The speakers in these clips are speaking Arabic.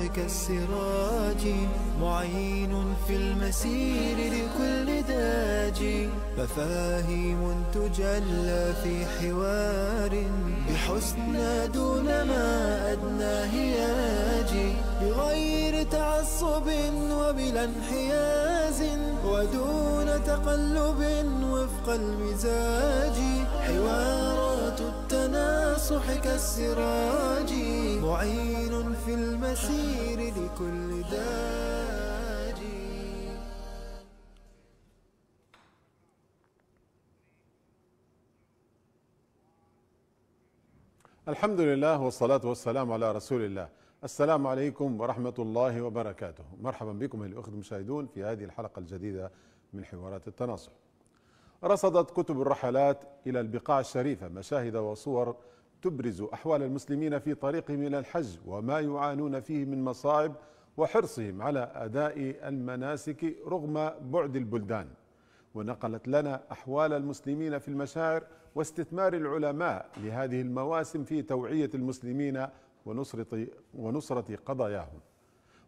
ضحك السراج معين في المسير لكل داج مفاهيم تجلى في حوار بحسنى دون ما أدنى هياج بغير تعصب وبلا انحياز ودون تقلب وفق المزاج حوار صحك السراج معين في المسير لكل داج الحمد لله والصلاة والسلام على رسول الله السلام عليكم ورحمة الله وبركاته مرحبا بكم الأخوة المشاهدون في هذه الحلقة الجديدة من حوارات التناصح رصدت كتب الرحلات إلى البقاع الشريفة مشاهد وصور تبرز أحوال المسلمين في طريقهم إلى الحج وما يعانون فيه من مصاعب وحرصهم على أداء المناسك رغم بعد البلدان ونقلت لنا أحوال المسلمين في المشاعر واستثمار العلماء لهذه المواسم في توعية المسلمين ونصرة, ونصرة قضاياهم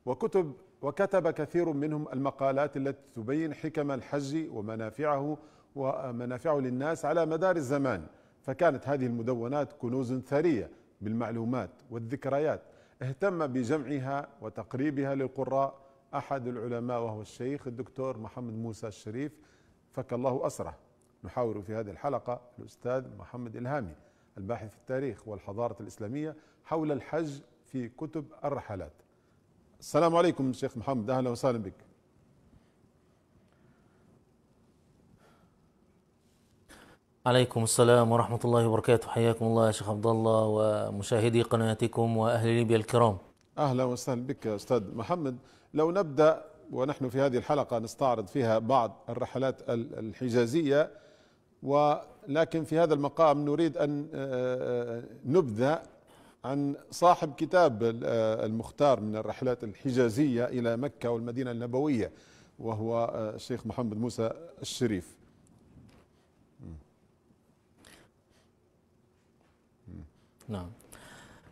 وكتب وكتب كثير منهم المقالات التي تبين حكم الحج ومنافعه ومنافعه للناس على مدار الزمان فكانت هذه المدونات كنوز ثرية بالمعلومات والذكريات اهتم بجمعها وتقريبها للقراء أحد العلماء وهو الشيخ الدكتور محمد موسى الشريف فك الله أسره نحاور في هذه الحلقة الأستاذ محمد إلهامي الباحث في التاريخ والحضارة الإسلامية حول الحج في كتب الرحلات السلام عليكم شيخ محمد أهلا وسهلا بك عليكم السلام ورحمة الله وبركاته حياكم الله يا شيخ عبد الله ومشاهدي قناتكم وأهل ليبيا الكرام أهلا وسهلا بك يا أستاذ محمد لو نبدأ ونحن في هذه الحلقة نستعرض فيها بعض الرحلات الحجازية ولكن في هذا المقام نريد أن آه، آه، نبدأ عن صاحب كتاب آه، المختار من الرحلات الحجازية إلى مكة والمدينة النبوية وهو الشيخ محمد موسى الشريف نعم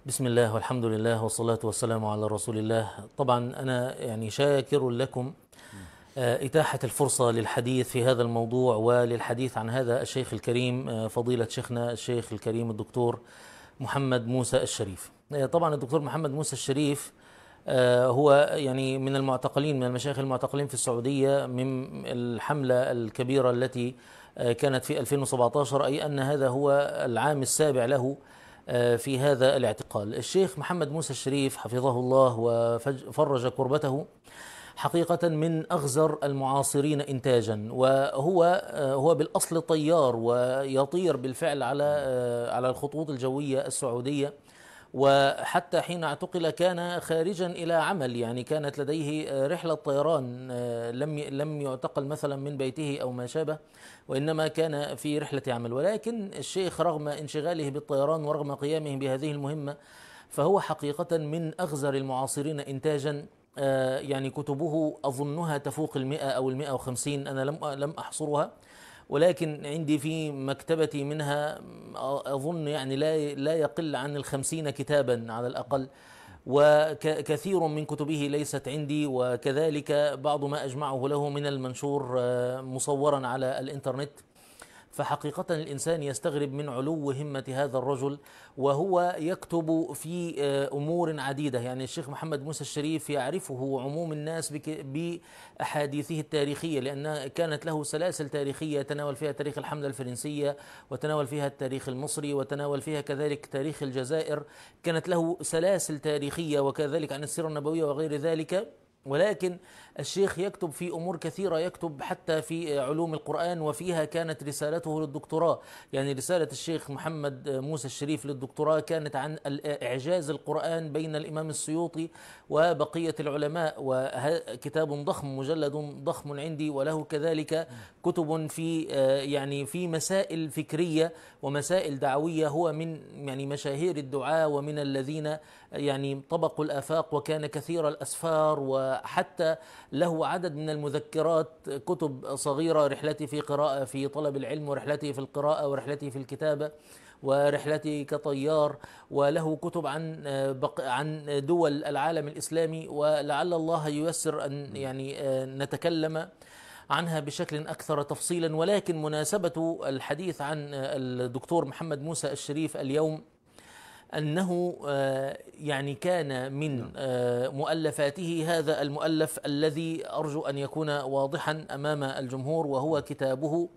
بسم الله والحمد لله والصلاة والسلام على رسول الله طبعا أنا يعني شاكر لكم آه، إتاحة الفرصة للحديث في هذا الموضوع وللحديث عن هذا الشيخ الكريم آه، فضيلة شيخنا الشيخ الكريم الدكتور محمد موسى الشريف آه، طبعا الدكتور محمد موسى الشريف هو يعني من المعتقلين من المشايخ المعتقلين في السعودية من الحملة الكبيرة التي كانت في 2017 أي أن هذا هو العام السابع له آه، في هذا الاعتقال الشيخ محمد موسى الشريف حفظه الله وفرج كربته حقيقة من أغزر المعاصرين إنتاجا وهو آه، هو بالأصل طيار ويطير بالفعل على آه، على الخطوط الجوية السعودية وحتى حين اعتقل كان خارجا الى عمل يعني كانت لديه رحله طيران آه، لم لم يعتقل مثلا من بيته او ما شابه وانما كان في رحله عمل ولكن الشيخ رغم انشغاله بالطيران ورغم قيامه بهذه المهمه فهو حقيقه من اغزر المعاصرين انتاجا آه، يعني كتبه أظنها تفوق المئة أو المئة وخمسين أنا لم لم أحصرها ولكن عندي في مكتبتي منها أظن يعني لا لا يقل عن الخمسين كتابا على الأقل وكثير من كتبه ليست عندي وكذلك بعض ما أجمعه له من المنشور آه، مصورا على الإنترنت فحقيقة الإنسان يستغرب من علو همة هذا الرجل وهو يكتب في آه، أمور عديدة يعني الشيخ محمد موسى الشريف يعرفه عموم الناس بأحاديثه التاريخية لأن كانت له سلاسل تاريخية تناول فيها تاريخ الحملة الفرنسية وتناول فيها التاريخ المصري وتناول فيها كذلك تاريخ الجزائر كانت له سلاسل تاريخية وكذلك عن السيرة النبوية وغير ذلك ولكن الشيخ يكتب في أمور كثيرة يكتب حتى في علوم القرآن وفيها كانت رسالته للدكتوراه يعني رسالة الشيخ محمد موسى الشريف للدكتوراه كانت عن إعجاز القرآن بين الإمام السيوطي وبقية العلماء وكتاب ضخم مجلد ضخم عندي وله كذلك كتب في يعني في مسائل فكرية ومسائل دعوية هو من يعني مشاهير الدعاة ومن الذين يعني طبقوا الآفاق وكان كثير الأسفار وحتى له عدد من المذكرات كتب صغيرة رحلتي في قراءة في طلب العلم ورحلتي في القراءة ورحلتي في الكتابة ورحلتي كطيار وله كتب عن آه، عن دول العالم الإسلامي ولعل الله ييسر أن يعني آه، نتكلم عنها بشكل أكثر تفصيلا ولكن مناسبة الحديث عن آه، الدكتور محمد موسى الشريف اليوم أنه آه، يعني كان من نعم. آه، مؤلفاته هذا المؤلف الذي أرجو أن يكون واضحا أمام الجمهور وهو نعم. كتابه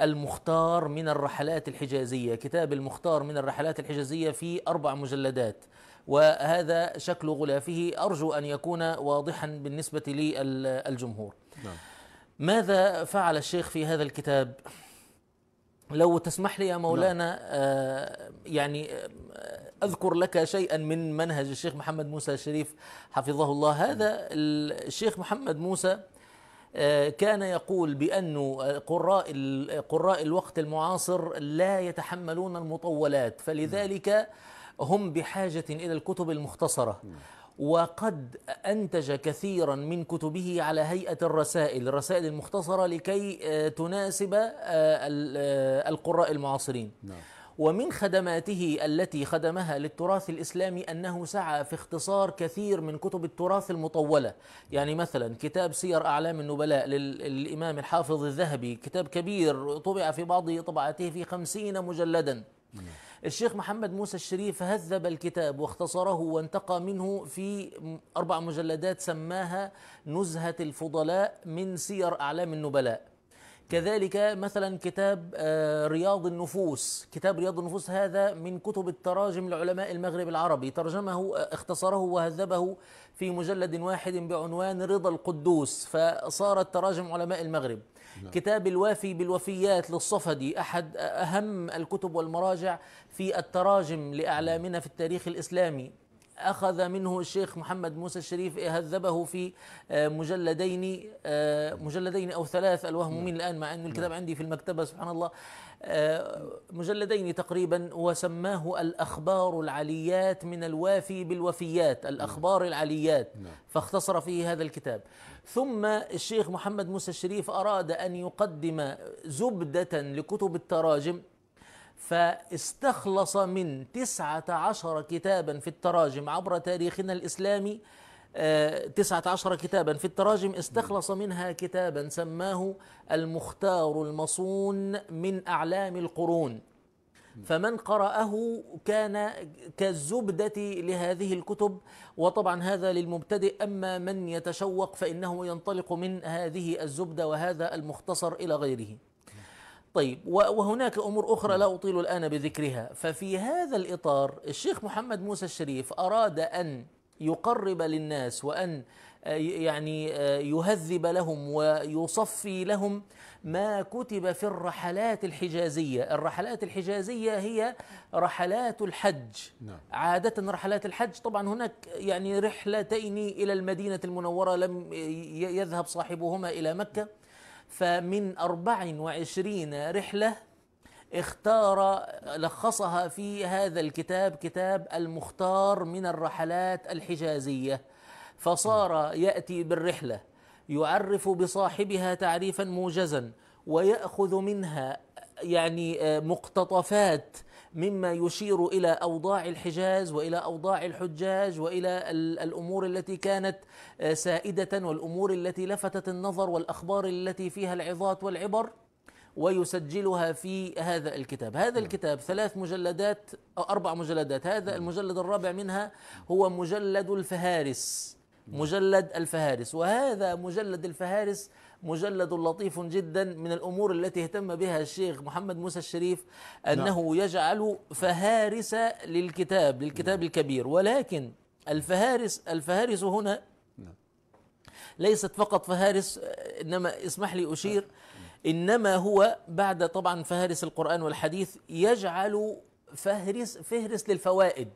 المختار من الرحلات الحجازية كتاب المختار من الرحلات الحجازية في أربع مجلدات وهذا شكل غلافه أرجو أن يكون واضحا بالنسبة للجمهور نعم. ماذا فعل الشيخ في هذا الكتاب؟ لو تسمح لي يا مولانا آه يعني آه، أذكر لك شيئا من منهج الشيخ محمد موسى الشريف حفظه الله هذا الشيخ محمد موسى آه، كان يقول بأن قراء قراء الوقت المعاصر لا يتحملون المطولات فلذلك هم بحاجة إلى الكتب المختصرة وقد أنتج كثيرا من كتبه على هيئة الرسائل الرسائل المختصرة لكي آه، تناسب آه، القراء المعاصرين نعم. ومن خدماته التي خدمها للتراث الإسلامي أنه سعى في اختصار كثير من كتب التراث المطولة يعني مثلا كتاب سير أعلام النبلاء للإمام الحافظ الذهبي كتاب كبير طبع في بعض طبعاته في خمسين مجلدا الشيخ محمد موسى الشريف هذب الكتاب واختصره وانتقى منه في أربع مجلدات سماها نزهة الفضلاء من سير أعلام النبلاء كذلك مثلا كتاب آه، رياض النفوس كتاب رياض النفوس هذا من كتب التراجم لعلماء المغرب العربي ترجمه آه، اختصره وهذبه في مجلد واحد بعنوان رضا القدوس فصارت تراجم علماء المغرب لا. نعم. كتاب الوافي بالوفيات للصفدي أحد آه، أهم الكتب والمراجع في التراجم لأعلامنا في التاريخ الإسلامي أخذ منه الشيخ محمد موسى الشريف هذبه في آه، مجلدين آه، مجلدين أو ثلاث الوهم نعم. من الآن مع أن الكتاب نعم. عندي في المكتبة سبحان الله آه، مجلدين تقريبا وسماه الأخبار العليات من الوافي بالوفيات نعم. الأخبار العليات فاختصر فيه هذا الكتاب ثم الشيخ محمد موسى الشريف أراد أن يقدم زبدة لكتب التراجم فاستخلص من تسعة عشر كتابا في التراجم عبر تاريخنا الإسلامي آه، تسعة عشر كتابا في التراجم استخلص منها كتابا سماه المختار المصون من أعلام القرون فمن قرأه كان كالزبدة لهذه الكتب وطبعا هذا للمبتدئ أما من يتشوق فإنه ينطلق من هذه الزبدة وهذا المختصر إلى غيره طيب وهناك امور اخرى لا اطيل الان بذكرها ففي هذا الاطار الشيخ محمد موسى الشريف اراد ان يقرب للناس وان آه، يعني آه، يهذب لهم ويصفي لهم ما كتب في الرحلات الحجازيه، الرحلات الحجازيه هي رحلات الحج نعم. عاده رحلات الحج طبعا هناك يعني رحلتين الى المدينه المنوره لم يذهب صاحبهما الى مكه فمن 24 رحلة اختار لخصها في هذا الكتاب كتاب المختار من الرحلات الحجازية فصار يأتي بالرحلة يعرف بصاحبها تعريفا موجزا ويأخذ منها يعني آه، مقتطفات مما يشير الى اوضاع الحجاز والى اوضاع الحجاج والى الامور التي كانت آه، سائده والامور التي لفتت النظر والاخبار التي فيها العظات والعبر ويسجلها في هذا الكتاب هذا نعم. الكتاب ثلاث مجلدات أو أربع مجلدات هذا نعم. المجلد الرابع منها هو مجلد الفهارس مجلد الفهارس وهذا مجلد الفهارس مجلد لطيف جدا من الأمور التي اهتم بها الشيخ محمد موسى الشريف نعم. أنه نعم. يجعل فهارس للكتاب للكتاب نعم. الكبير ولكن الفهارس الفهارس هنا نعم. ليست فقط فهارس إنما اسمح لي أشير إنما هو بعد طبعا فهارس القرآن والحديث يجعل فهرس فهرس للفوائد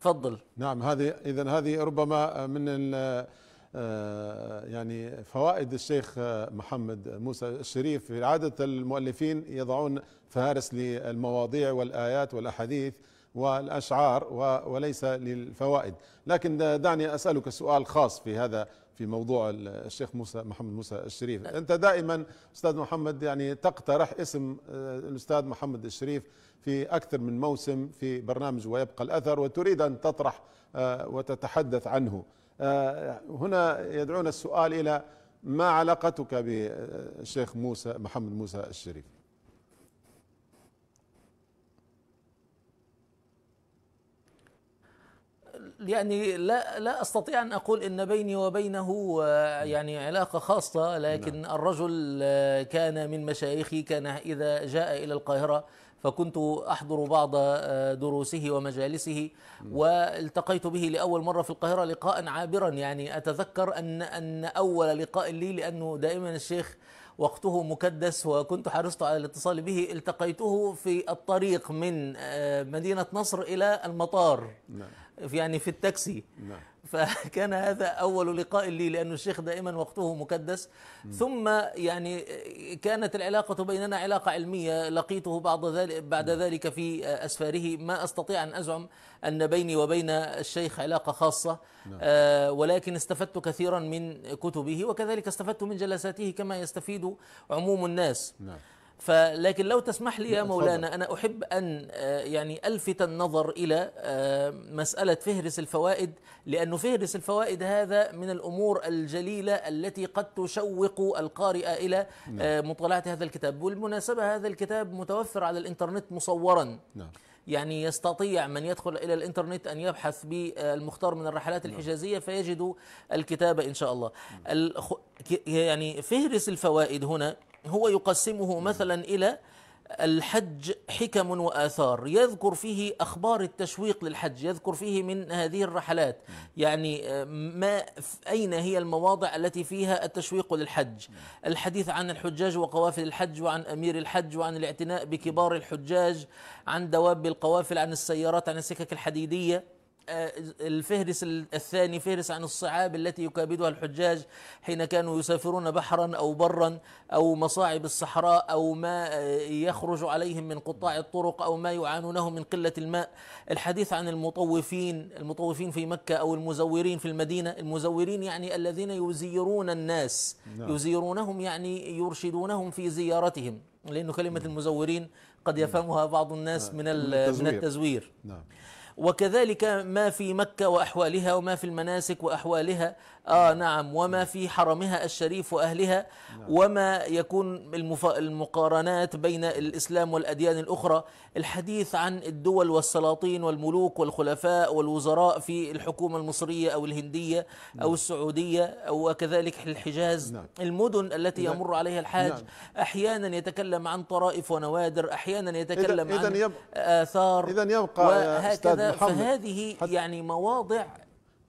تفضل نعم هذه إذا هذه ربما من آه، يعني فوائد الشيخ محمد موسى الشريف في عادة المؤلفين يضعون فهارس للمواضيع والآيات والأحاديث والأشعار وليس للفوائد لكن دعني أسألك سؤال خاص في هذا في موضوع الشيخ موسى محمد موسى الشريف أنت دائما أستاذ محمد يعني تقترح اسم آه، الأستاذ محمد الشريف في أكثر من موسم في برنامج ويبقى الأثر وتريد أن تطرح آه، وتتحدث عنه آه، هنا يدعون السؤال الى ما علاقتك بالشيخ آه، موسى محمد موسى الشريف؟ يعني لا لا استطيع ان اقول ان بيني وبينه آه، نعم. يعني علاقه خاصه لكن نعم. الرجل كان من مشايخي كان اذا جاء الى القاهره فكنت أحضر بعض آه، دروسه ومجالسه والتقيت به لأول مرة في القاهرة لقاء عابرا يعني أتذكر أن أن أول لقاء لي لأنه دائما الشيخ وقته مكدس وكنت حرصت على الاتصال به التقيته في الطريق من آه، مدينة نصر إلى المطار نعم. يعني في التاكسي نعم. فكان هذا أول لقاء لي لأن الشيخ دائما وقته مكدس ثم يعني كانت العلاقة بيننا علاقة علمية لقيته بعد ذلك, بعد ذلك في أسفاره ما أستطيع أن أزعم أن بيني وبين الشيخ علاقة خاصة نعم. آه، ولكن استفدت كثيرا من كتبه وكذلك استفدت من جلساته كما يستفيد عموم الناس نعم. فلكن لو تسمح لي يا مولانا أنا أحب أن آه، يعني ألفت النظر إلى آه، مسألة فهرس الفوائد لانه فهرس الفوائد هذا من الأمور الجليلة التي قد تشوق القارئ إلى آه، نعم. مطالعة هذا الكتاب والمناسبة هذا الكتاب متوفر على الإنترنت مصورا نعم. يعني يستطيع من يدخل إلى الإنترنت أن يبحث بالمختار من الرحلات نعم. الحجازية فيجد الكتاب إن شاء الله يعني فهرس الفوائد هنا هو يقسمه مثلا إلى الحج حكم واثار يذكر فيه اخبار التشويق للحج يذكر فيه من هذه الرحلات يعني آه، ما اين هي المواضع التي فيها التشويق للحج الحديث عن الحجاج وقوافل الحج وعن امير الحج وعن الاعتناء بكبار الحجاج عن دواب القوافل عن السيارات عن السكك الحديديه آه، الفهرس الثاني فهرس عن الصعاب التي يكابدها الحجاج حين كانوا يسافرون بحرا أو برا أو مصاعب الصحراء أو ما آه، يخرج عليهم من قطاع الطرق أو ما يعانونه من قلة الماء الحديث عن المطوفين المطوفين في مكة أو المزورين في المدينة المزورين يعني الذين يزيرون الناس نعم. يزيرونهم يعني يرشدونهم في زيارتهم لأن كلمة المزورين قد يفهمها بعض الناس نعم. من التزوير, من التزوير. نعم. وكذلك ما في مكة وأحوالها وما في المناسك وأحوالها آه نعم وما في حرمها الشريف وأهلها نعم. وما يكون المقارنات بين الإسلام والأديان الأخرى الحديث عن الدول والسلاطين والملوك والخلفاء والوزراء في الحكومة المصرية أو الهندية نعم. أو السعودية أو كذلك الحجاز نعم. المدن التي يمر عليها الحاج أحيانا يتكلم عن طرائف ونوادر أحيانا يتكلم عن آثار وهكذا فهذه يعني مواضع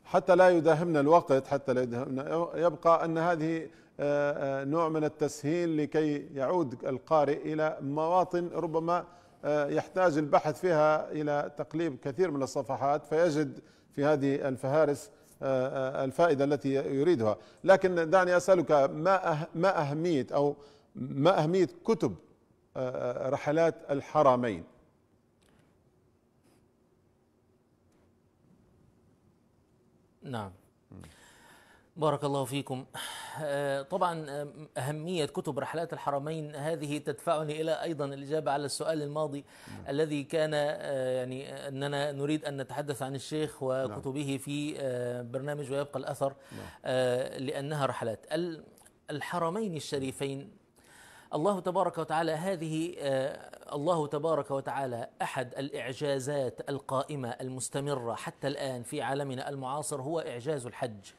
حتى لا يداهمنا الوقت حتى لا يداهمنا يبقى ان هذه آه، آه، نوع من التسهيل لكي يعود القارئ الى مواطن ربما آه، يحتاج البحث فيها الى تقليب كثير من الصفحات فيجد في هذه الفهارس الفائده التي يريدها، لكن دعني اسالك ما ما اهميه او ما اهميه كتب رحلات الحرمين؟ نعم بارك الله فيكم آه، طبعا آه، أهمية كتب رحلات الحرمين هذه تدفعني إلى أيضا الإجابة على السؤال الماضي نعم. الذي كان آه، يعني أننا نريد أن نتحدث عن الشيخ وكتبه نعم. في برنامج ويبقى الأثر نعم. لأنها رحلات الحرمين الشريفين الله تبارك وتعالى هذه آه، الله تبارك وتعالى احد الاعجازات القائمه المستمره حتى الان في عالمنا المعاصر هو اعجاز الحج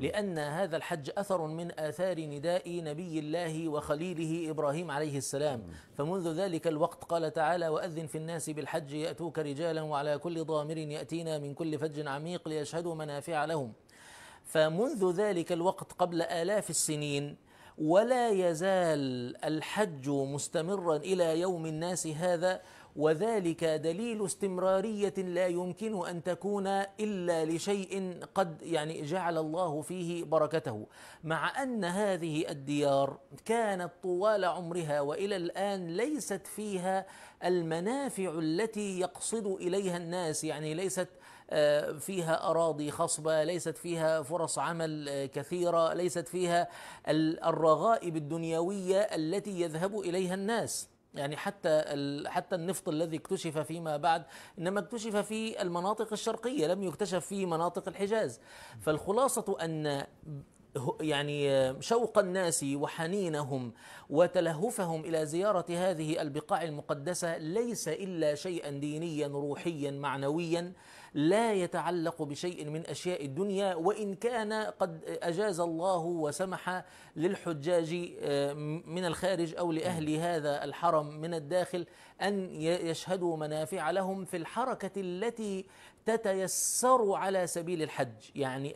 لان هذا الحج اثر من اثار نداء نبي الله وخليله ابراهيم عليه السلام فمنذ ذلك الوقت قال تعالى واذن في الناس بالحج ياتوك رجالا وعلى كل ضامر ياتينا من كل فج عميق ليشهدوا منافع لهم فمنذ ذلك الوقت قبل آلاف السنين ولا يزال الحج مستمرا الى يوم الناس هذا وذلك دليل استمراريه لا يمكن ان تكون الا لشيء قد يعني جعل الله فيه بركته مع ان هذه الديار كانت طوال عمرها والى الان ليست فيها المنافع التي يقصد اليها الناس يعني ليست آه، فيها اراضي خصبه ليست فيها فرص عمل آه، كثيره ليست فيها الرغائب الدنيويه التي يذهب اليها الناس يعني حتى حتى النفط الذي اكتشف فيما بعد انما اكتشف في المناطق الشرقيه لم يكتشف في مناطق الحجاز فالخلاصه ان يعني آه، شوق الناس وحنينهم وتلهفهم الى زياره هذه البقاع المقدسه ليس الا شيئا دينيا روحيا معنويا لا يتعلق بشيء من أشياء الدنيا وإن كان قد أجاز الله وسمح للحجاج آه، من الخارج أو لأهل هذا الحرم من الداخل أن يشهدوا منافع لهم في الحركة التي تتيسر على سبيل الحج يعني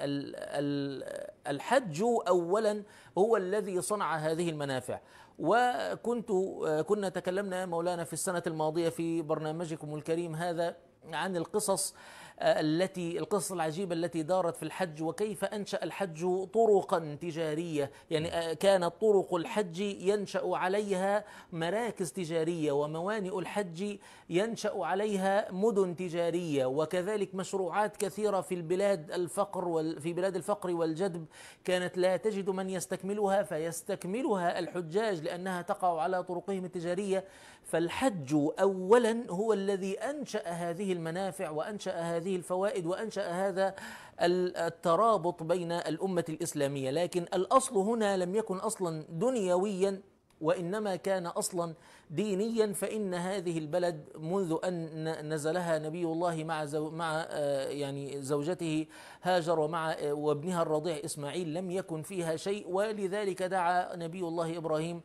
الحج أولا هو الذي صنع هذه المنافع وكنت آه، كنا تكلمنا مولانا في السنة الماضية في برنامجكم الكريم هذا عن القصص آه، التي القصة العجيبة التي دارت في الحج وكيف أنشأ الحج طرقا تجارية يعني آه، كانت طرق الحج ينشأ عليها مراكز تجارية وموانئ الحج ينشأ عليها مدن تجارية وكذلك مشروعات كثيرة في البلاد الفقر في بلاد الفقر والجدب كانت لا تجد من يستكملها فيستكملها الحجاج لأنها تقع على طرقهم التجارية فالحج أولا هو الذي أنشأ هذه المنافع وأنشأ هذه هذه الفوائد وأنشأ هذا الترابط بين الأمة الإسلامية لكن الأصل هنا لم يكن أصلا دنيويا وانما كان اصلا دينيا فان هذه البلد منذ ان نزلها نبي الله مع زو مع آه، يعني زوجته هاجر ومع آه، وابنها الرضيع اسماعيل لم يكن فيها شيء ولذلك دعا نبي الله ابراهيم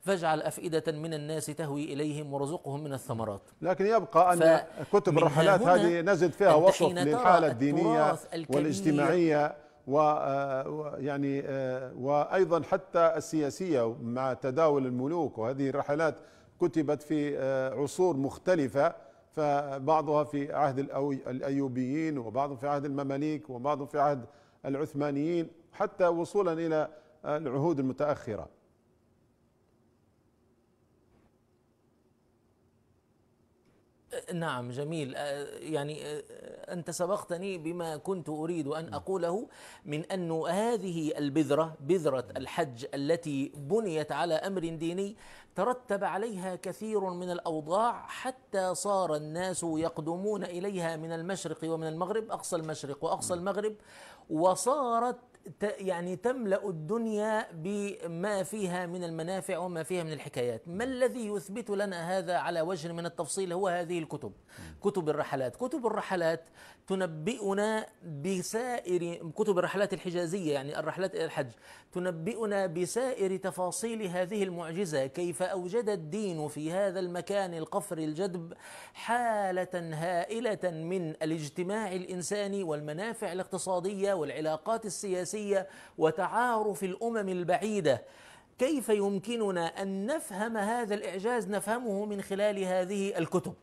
فاجعل أفئدة من الناس تهوي إليهم وارزقهم من الثمرات لكن يبقى أن كتب الرحلات هذه نجد فيها وصف للحالة الدينية والاجتماعية ويعني آه، آه، وأيضا حتى السياسية مع تداول الملوك وهذه الرحلات كتبت في آه، عصور مختلفة فبعضها في عهد الأيوبيين وبعضها في عهد المماليك وبعضها في عهد العثمانيين حتى وصولا إلى العهود المتأخرة نعم جميل أه، يعني أه، أنت سبقتني بما كنت أريد أن نعم. أقوله من أن هذه البذرة بذرة نعم. الحج التي بنيت على أمر ديني ترتب عليها كثير من الأوضاع حتى صار الناس يقدمون إليها من المشرق ومن المغرب أقصى المشرق وأقصى نعم. المغرب وصارت يعني تملا الدنيا بما فيها من المنافع وما فيها من الحكايات ما الذي يثبت لنا هذا على وجه من التفصيل هو هذه الكتب كتب الرحلات كتب الرحلات تنبئنا بسائر كتب الرحلات الحجازيه يعني الرحلات الى الحج تنبئنا بسائر تفاصيل هذه المعجزه كيف اوجد الدين في هذا المكان القفر الجدب حاله هائله من الاجتماع الانساني والمنافع الاقتصاديه والعلاقات السياسيه السياسية وتعارف الأمم البعيدة كيف يمكننا أن نفهم هذا الإعجاز نفهمه من خلال هذه الكتب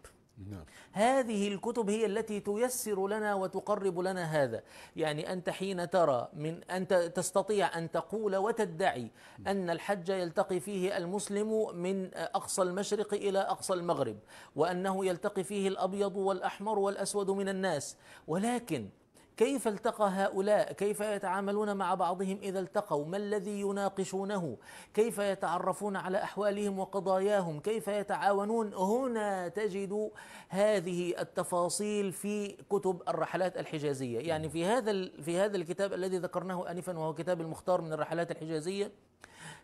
نعم. هذه الكتب هي التي تيسر لنا وتقرب لنا هذا يعني أنت حين ترى من أنت تستطيع أن تقول وتدعي أن الحج يلتقي فيه المسلم من أقصى المشرق إلى أقصى المغرب وأنه يلتقي فيه الأبيض والأحمر والأسود من الناس ولكن كيف التقى هؤلاء كيف يتعاملون مع بعضهم اذا التقوا ما الذي يناقشونه كيف يتعرفون على احوالهم وقضاياهم كيف يتعاونون هنا تجد هذه التفاصيل في كتب الرحلات الحجازيه يعني في هذا في هذا الكتاب الذي ذكرناه انفا وهو كتاب المختار من الرحلات الحجازيه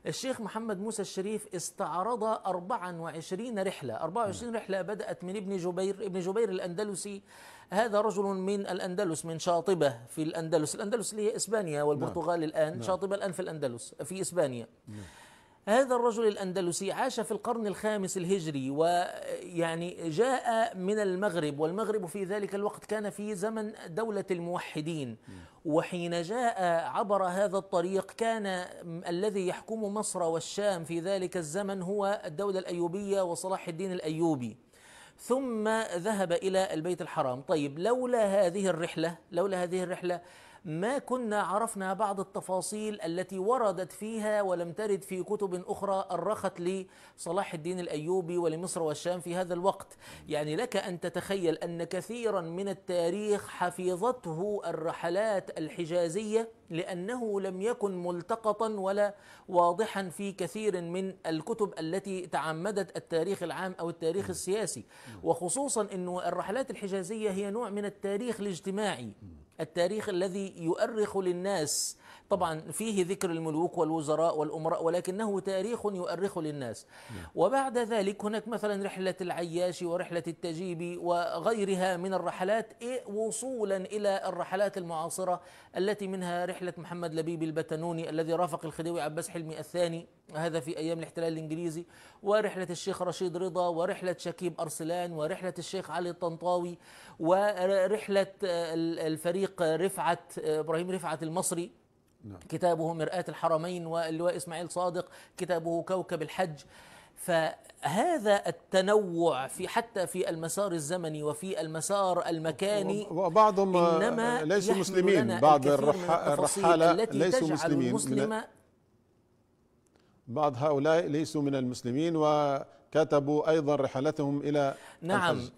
الشيخ محمد موسى الشريف استعرض 24 رحلة 24 رحلة بدأت من ابن جبير ابن جبير الأندلسي هذا رجل من الأندلس من شاطبة في الأندلس الأندلس اللي هي إسبانيا نعم. والبرتغال نعم. الآن نعم. شاطبة الآن في الأندلس في إسبانيا نعم. هذا الرجل الأندلسي عاش في القرن الخامس الهجري ويعني جاء من المغرب والمغرب في ذلك الوقت كان في زمن دولة الموحدين نعم. وحين جاء عبر هذا الطريق كان الذي يحكم مصر والشام في ذلك الزمن هو الدولة الأيوبية وصلاح الدين الأيوبي ثم ذهب إلى البيت الحرام طيب لولا هذه الرحلة لولا هذه الرحلة ما كنا عرفنا بعض التفاصيل التي وردت فيها ولم ترد في كتب أخرى أرخت لصلاح الدين الأيوبي ولمصر والشام في هذا الوقت يعني لك أن تتخيل أن كثيرا من التاريخ حفظته الرحلات الحجازية لأنه لم يكن ملتقطا ولا واضحا في كثير من الكتب التي تعمدت التاريخ العام أو التاريخ السياسي وخصوصا أن الرحلات الحجازية هي نوع من التاريخ الاجتماعي التاريخ الذي يؤرخ للناس طبعا فيه ذكر الملوك والوزراء والأمراء ولكنه تاريخ يؤرخ للناس نعم. وبعد ذلك هناك مثلا رحلة العياش ورحلة التجيبي وغيرها من الرحلات إيه، وصولا إلى الرحلات المعاصرة التي منها رحلة محمد لبيب البتنوني الذي رافق الخديوي عباس حلمي الثاني هذا في أيام الاحتلال الإنجليزي ورحلة الشيخ رشيد رضا ورحلة شكيب أرسلان ورحلة الشيخ علي الطنطاوي ورحلة الفريق رفعت إبراهيم رفعت المصري نعم. كتابه مرآة الحرمين واللواء إسماعيل صادق كتابه كوكب الحج فهذا التنوع في حتى في المسار الزمني وفي المسار المكاني وبعضهم إنما ليسوا مسلمين بعض الرحالة ليسوا مسلمين بعض هؤلاء ليسوا من المسلمين وكتبوا أيضا رحلتهم إلى نعم الحج.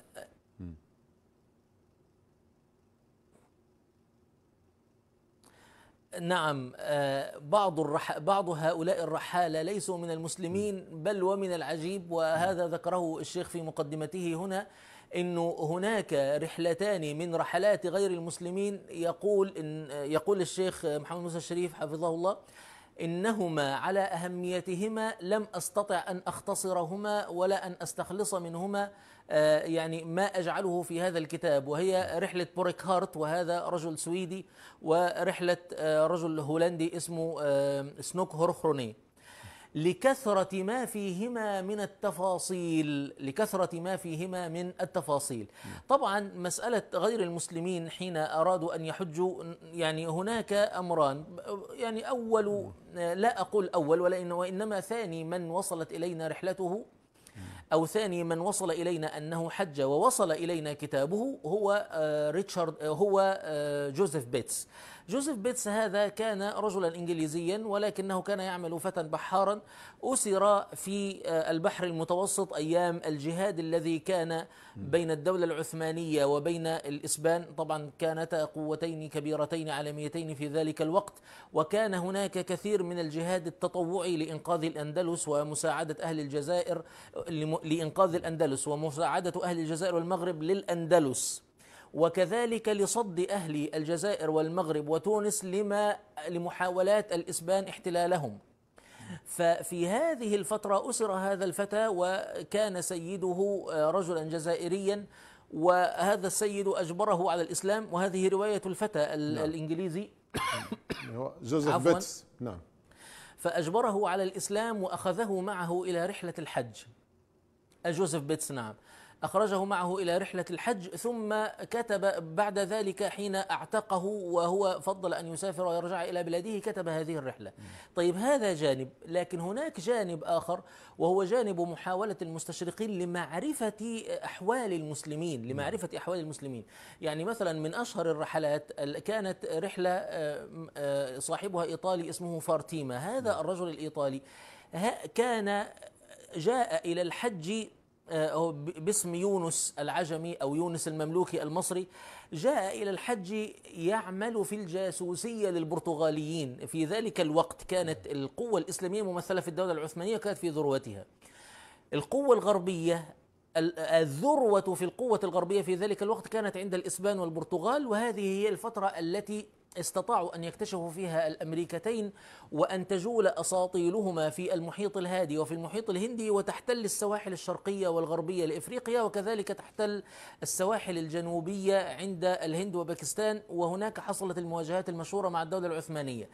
نعم آه، بعض الرح بعض هؤلاء الرحالة ليسوا من المسلمين بل ومن العجيب وهذا ذكره الشيخ في مقدمته هنا انه هناك رحلتان من رحلات غير المسلمين يقول إن يقول الشيخ محمد موسى الشريف حفظه الله انهما على اهميتهما لم استطع ان اختصرهما ولا ان استخلص منهما آه، يعني ما أجعله في هذا الكتاب وهي رحلة بوريك هارت وهذا رجل سويدي ورحلة آه، رجل هولندي اسمه آه، سنوك هورخروني لكثرة ما فيهما من التفاصيل لكثرة ما فيهما من التفاصيل طبعا مسألة غير المسلمين حين أرادوا أن يحجوا يعني هناك أمران يعني أول لا أقول أول ولا إن وإنما ثاني من وصلت إلينا رحلته أو ثاني من وصل إلينا أنه حج ووصل إلينا كتابه هو آه، ريتشارد آه، هو آه، جوزيف بيتس جوزيف بيتس هذا كان رجلا إنجليزيا ولكنه كان يعمل فتى بحارا أسر في آه، البحر المتوسط أيام الجهاد الذي كان بين الدولة العثمانية وبين الإسبان طبعا كانتا قوتين كبيرتين عالميتين في ذلك الوقت وكان هناك كثير من الجهاد التطوعي لإنقاذ الأندلس ومساعدة أهل الجزائر لإنقاذ الأندلس ومساعدة أهل الجزائر والمغرب للأندلس وكذلك لصد أهل الجزائر والمغرب وتونس لما لمحاولات الإسبان احتلالهم ففي هذه الفترة أسر هذا الفتى وكان سيده آه، رجلا جزائريا وهذا السيد أجبره على الإسلام وهذه رواية الفتى نعم. الإنجليزي جوزيف بيتس نعم فأجبره على الإسلام وأخذه معه إلى رحلة الحج جوزيف بيتس نعم أخرجه معه إلى رحلة الحج ثم كتب بعد ذلك حين أعتقه وهو فضل أن يسافر ويرجع إلى بلاده كتب هذه الرحلة طيب هذا جانب لكن هناك جانب آخر وهو جانب محاولة المستشرقين لمعرفة أحوال المسلمين لمعرفة أحوال المسلمين يعني مثلا من أشهر الرحلات كانت رحلة صاحبها إيطالي اسمه فارتيما هذا الرجل الإيطالي كان جاء إلى الحج آه، باسم يونس العجمي أو يونس المملوكي المصري جاء إلى الحج يعمل في الجاسوسية للبرتغاليين في ذلك الوقت كانت القوة الإسلامية ممثلة في الدولة العثمانية كانت في ذروتها القوة الغربية الذروة في القوة الغربية في ذلك الوقت كانت عند الإسبان والبرتغال وهذه هي الفترة التي استطاعوا أن يكتشفوا فيها الأمريكتين وأن تجول أساطيلهما في المحيط الهادي وفي المحيط الهندي وتحتل السواحل الشرقية والغربية لإفريقيا وكذلك تحتل السواحل الجنوبية عند الهند وباكستان وهناك حصلت المواجهات المشهورة مع الدولة العثمانية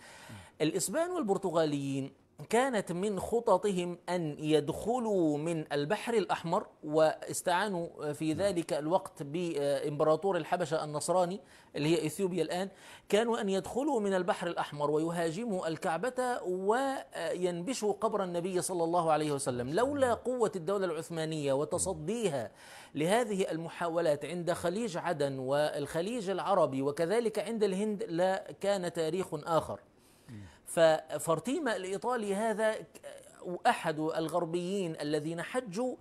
الإسبان والبرتغاليين كانت من خططهم أن يدخلوا من البحر الأحمر واستعانوا في نعم. ذلك الوقت بإمبراطور الحبشة النصراني اللي هي إثيوبيا الآن كانوا أن يدخلوا من البحر الأحمر ويهاجموا الكعبة وينبشوا قبر النبي صلى الله عليه وسلم نعم. لولا قوة الدولة العثمانية وتصديها لهذه المحاولات عند خليج عدن والخليج العربي وكذلك عند الهند لكان تاريخ آخر ففرتيما الإيطالي هذا أحد الغربيين الذين حجوا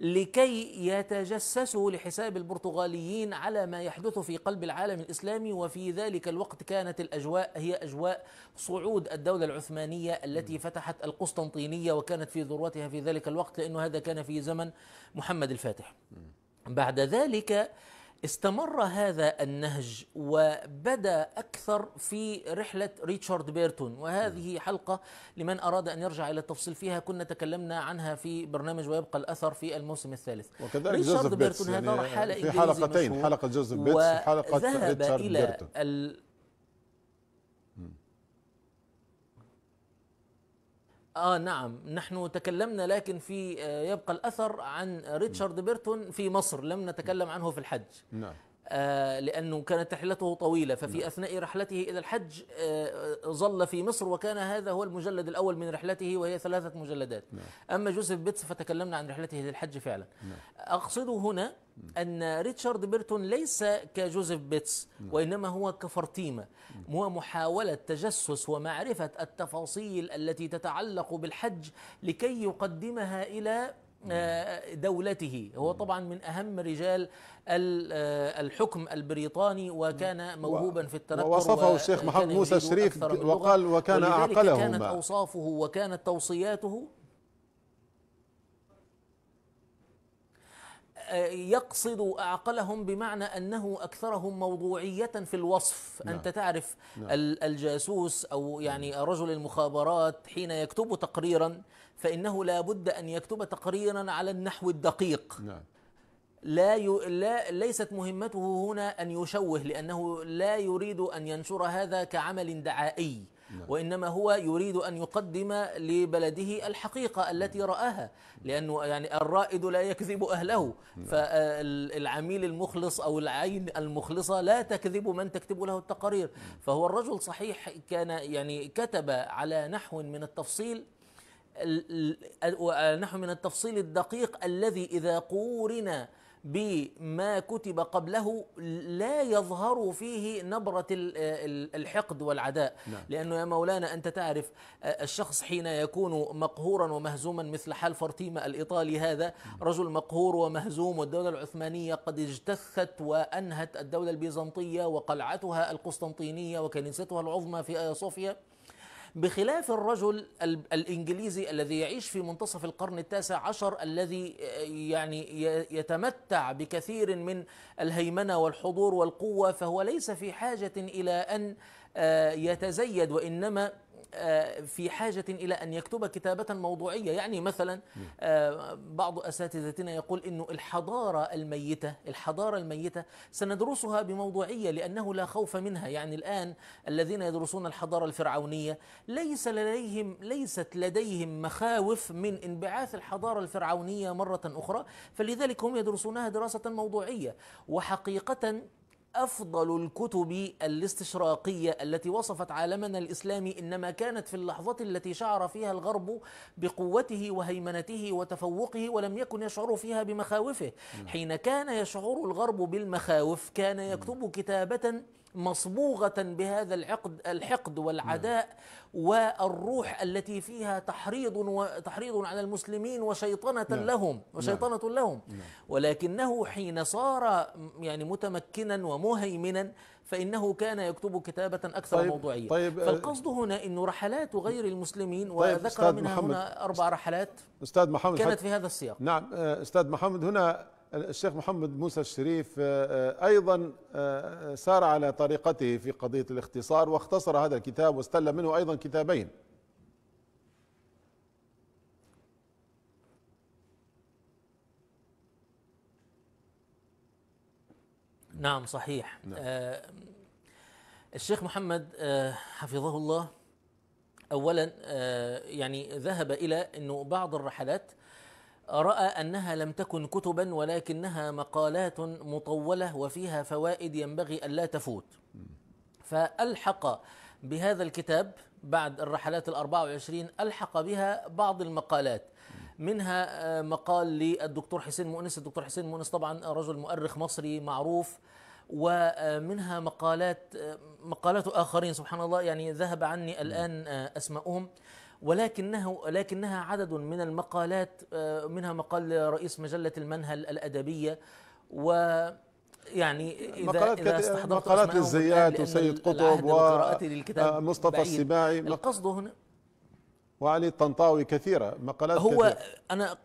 لكي يتجسسوا لحساب البرتغاليين على ما يحدث في قلب العالم الاسلامي وفي ذلك الوقت كانت الاجواء هي اجواء صعود الدوله العثمانيه التي فتحت القسطنطينيه وكانت في ذروتها في ذلك الوقت لانه هذا كان في زمن محمد الفاتح. بعد ذلك استمر هذا النهج وبدا اكثر في رحله ريتشارد بيرتون وهذه حلقه لمن اراد ان يرجع الى التفصيل فيها كنا تكلمنا عنها في برنامج ويبقى الاثر في الموسم الثالث وكذلك جوزيف بيرتون يعني هذا حاله في حلقتين حلقه جوزيف بيتس وحلقه ريتشارد بيرتون اه نعم نحن تكلمنا لكن في آه، يبقى الاثر عن ريتشارد بيرتون في مصر لم نتكلم عنه في الحج نعم آه، لأنه كانت رحلته طويلة ففي نعم. أثناء رحلته إلى الحج آه، ظل في مصر وكان هذا هو المجلد الأول من رحلته وهي ثلاثة مجلدات نعم. أما جوزيف بيتس فتكلمنا عن رحلته للحج فعلا نعم. أقصد هنا أن ريتشارد بيرتون ليس كجوزيف بيتس وإنما هو كفرتيمة هو محاولة تجسس ومعرفة التفاصيل التي تتعلق بالحج لكي يقدمها إلى آه، دولته هو طبعا من أهم رجال آه، الحكم البريطاني وكان موهوبا في التنكر ووصفه الشيخ محمد موسى الشريف وقال وكان أعقلهما كانت أوصافه وكانت توصياته آه، يقصد أعقلهم بمعنى أنه أكثرهم موضوعية في الوصف نعم. أنت تعرف نعم. الجاسوس أو يعني رجل المخابرات حين يكتب تقريرا فإنه لا بد أن يكتب تقريرا على النحو الدقيق نعم. لا, ي... لا ليست مهمته هنا أن يشوه لأنه لا يريد أن ينشر هذا كعمل دعائي نعم. وإنما هو يريد أن يقدم لبلده الحقيقة التي نعم. رآها لأنه يعني الرائد لا يكذب أهله نعم. فالعميل المخلص أو العين المخلصة لا تكذب من تكتب له التقارير نعم. فهو الرجل صحيح كان يعني كتب على نحو من التفصيل ونحو آه، من التفصيل الدقيق الذي إذا قورن بما كتب قبله لا يظهر فيه نبرة آه، الحقد والعداء نعم. لأنه يا مولانا أنت تعرف آه، الشخص حين يكون مقهورا ومهزوما مثل حال فرتيما الإيطالي هذا نعم. رجل مقهور ومهزوم والدولة العثمانية قد اجتثت وأنهت الدولة البيزنطية وقلعتها القسطنطينية وكنيستها العظمى في آيا صوفيا بخلاف الرجل الإنجليزي الذي يعيش في منتصف القرن التاسع عشر الذي آه، يعني يتمتع بكثير من الهيمنة والحضور والقوة فهو ليس في حاجة إلى أن آه، يتزيد وإنما آه، في حاجة إلى أن يكتب كتابة موضوعية يعني مثلا آه، بعض أساتذتنا يقول أن الحضارة الميتة الحضارة الميتة سندرسها بموضوعية لأنه لا خوف منها يعني الآن الذين يدرسون الحضارة الفرعونية ليس لديهم ليست لديهم مخاوف من انبعاث الحضارة الفرعونية مرة أخرى فلذلك هم يدرسونها دراسة موضوعية وحقيقة افضل الكتب الاستشراقيه التي وصفت عالمنا الاسلامي انما كانت في اللحظه التي شعر فيها الغرب بقوته وهيمنته وتفوقه ولم يكن يشعر فيها بمخاوفه حين كان يشعر الغرب بالمخاوف كان يكتب كتابه مصبوغة بهذا العقد الحقد والعداء نعم. والروح التي فيها تحريض وتحريض على المسلمين وشيطنة نعم. لهم وشيطنة نعم. لهم ولكنه حين صار يعني متمكنا ومهيمنا فإنه كان يكتب كتابة أكثر طيب موضوعية طيب آه، فالقصد هنا أنه رحلات غير المسلمين طيب وذكر منها محمد هنا أربع رحلات أستاذ محمد كانت في هذا السياق نعم آه، أستاذ محمد هنا الشيخ محمد موسى الشريف آه، آه، ايضا آه، سار على طريقته في قضيه الاختصار واختصر هذا الكتاب واستل منه ايضا كتابين نعم صحيح نعم. آه الشيخ محمد آه حفظه الله اولا آه يعني ذهب الى انه بعض الرحلات راى انها لم تكن كتبا ولكنها مقالات مطوله وفيها فوائد ينبغي الا تفوت فالحق بهذا الكتاب بعد الرحلات الأربعة وعشرين ألحق بها بعض المقالات منها آه، مقال للدكتور حسين مؤنس الدكتور حسين مؤنس طبعا رجل مؤرخ مصري معروف ومنها آه، مقالات آه، مقالات آخرين سبحان الله يعني ذهب عني الآن أسماؤهم ولكنه لكنها عدد من المقالات آه، منها مقال رئيس مجلة المنهل الأدبية و يعني إذا مقالات إذا استحضرت مقالات الزيات وسيد قطب ومصطفى آه، السباعي القصد هنا وعلي الطنطاوي كثيرة مقالات هو كثيرة. أنا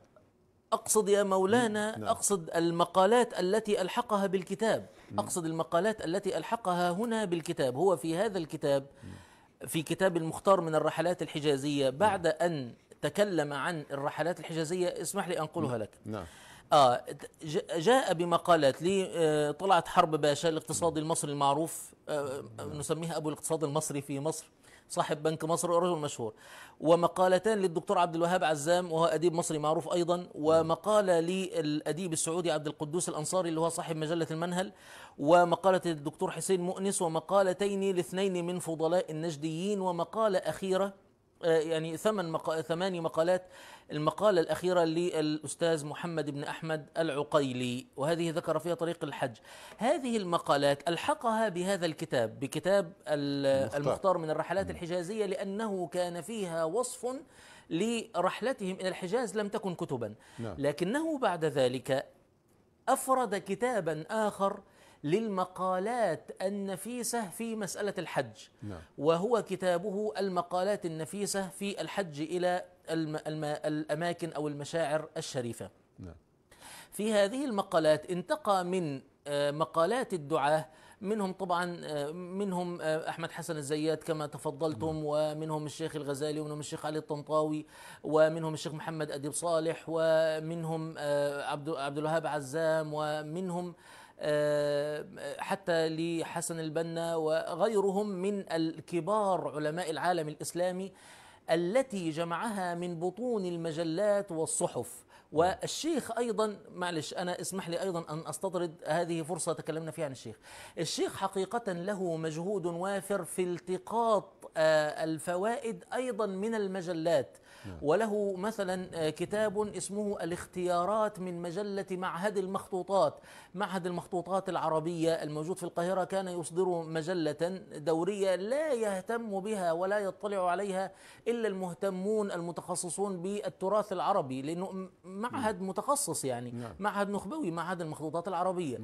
أقصد يا مولانا نعم. أقصد المقالات التي ألحقها بالكتاب أقصد المقالات التي ألحقها هنا بالكتاب هو في هذا الكتاب م. نعم. في كتاب المختار من الرحلات الحجازية بعد نعم. أن تكلم عن الرحلات الحجازية اسمح لي أنقلها نعم. لك نعم آه جاء بمقالات آه، طلعت حرب باشا الاقتصادي المصري المعروف آه نعم. نسميها أبو الاقتصاد المصري في مصر صاحب بنك مصر ورجل مشهور ومقالتان للدكتور عبد الوهاب عزام وهو اديب مصري معروف ايضا ومقاله للاديب السعودي عبد القدوس الانصاري اللي هو صاحب مجله المنهل ومقالة الدكتور حسين مؤنس ومقالتين لاثنين من فضلاء النجديين ومقالة أخيرة آه، يعني ثمان مقا... ثماني مقالات المقالة الأخيرة للأستاذ محمد بن أحمد العقيلي وهذه ذكر فيها طريق الحج هذه المقالات ألحقها بهذا الكتاب بكتاب المختار, المختار من الرحلات الحجازية لأنه كان فيها وصف لرحلتهم إلى الحجاز لم تكن كتبا نعم. لكنه بعد ذلك أفرد كتابا آخر للمقالات النفيسة في مسألة الحج نعم. وهو كتابه المقالات النفيسة في الحج إلى الم... الم... الأماكن أو المشاعر الشريفة نعم. في هذه المقالات انتقى من آه، مقالات الدعاه منهم طبعا آه، منهم آه، احمد حسن الزيات كما تفضلتم نعم. ومنهم الشيخ الغزالي ومنهم الشيخ علي الطنطاوي ومنهم الشيخ محمد اديب صالح ومنهم عبد عبد الوهاب عزام ومنهم آه، حتى لحسن البنا وغيرهم من الكبار علماء العالم الاسلامي التي جمعها من بطون المجلات والصحف والشيخ ايضا معلش انا اسمح لي ايضا ان استطرد هذه فرصه تكلمنا فيها عن الشيخ. الشيخ حقيقه له مجهود وافر في التقاط آه، الفوائد ايضا من المجلات نعم. وله مثلا آه، كتاب اسمه الاختيارات من مجلة معهد المخطوطات معهد المخطوطات العربية الموجود في القاهرة كان يصدر مجلة دورية لا يهتم بها ولا يطلع عليها إلا المهتمون المتخصصون بالتراث العربي لأنه معهد نعم. متخصص يعني نعم. معهد نخبوي معهد المخطوطات العربية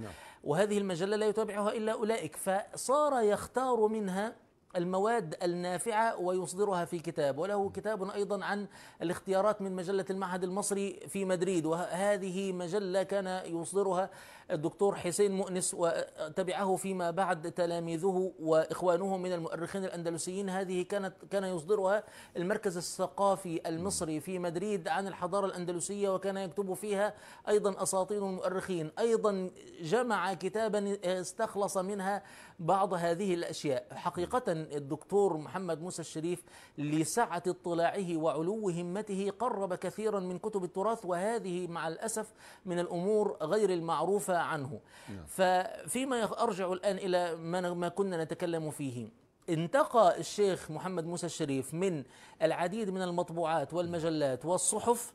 وهذه المجلة لا يتابعها إلا أولئك فصار يختار منها المواد النافعة ويصدرها في كتاب وله كتاب أيضا عن الاختيارات من مجلة المعهد المصري في مدريد وهذه مجلة كان يصدرها الدكتور حسين مؤنس وتبعه فيما بعد تلاميذه وإخوانه من المؤرخين الأندلسيين هذه كانت كان يصدرها المركز الثقافي المصري في مدريد عن الحضارة الأندلسية وكان يكتب فيها أيضا أساطين المؤرخين أيضا جمع كتابا استخلص منها بعض هذه الأشياء حقيقة الدكتور محمد موسى الشريف لسعة اطلاعه وعلو همته قرب كثيرا من كتب التراث وهذه مع الأسف من الأمور غير المعروفة عنه نعم. ففيما أرجع الآن إلى ما كنا نتكلم فيه انتقى الشيخ محمد موسى الشريف من العديد من المطبوعات والمجلات والصحف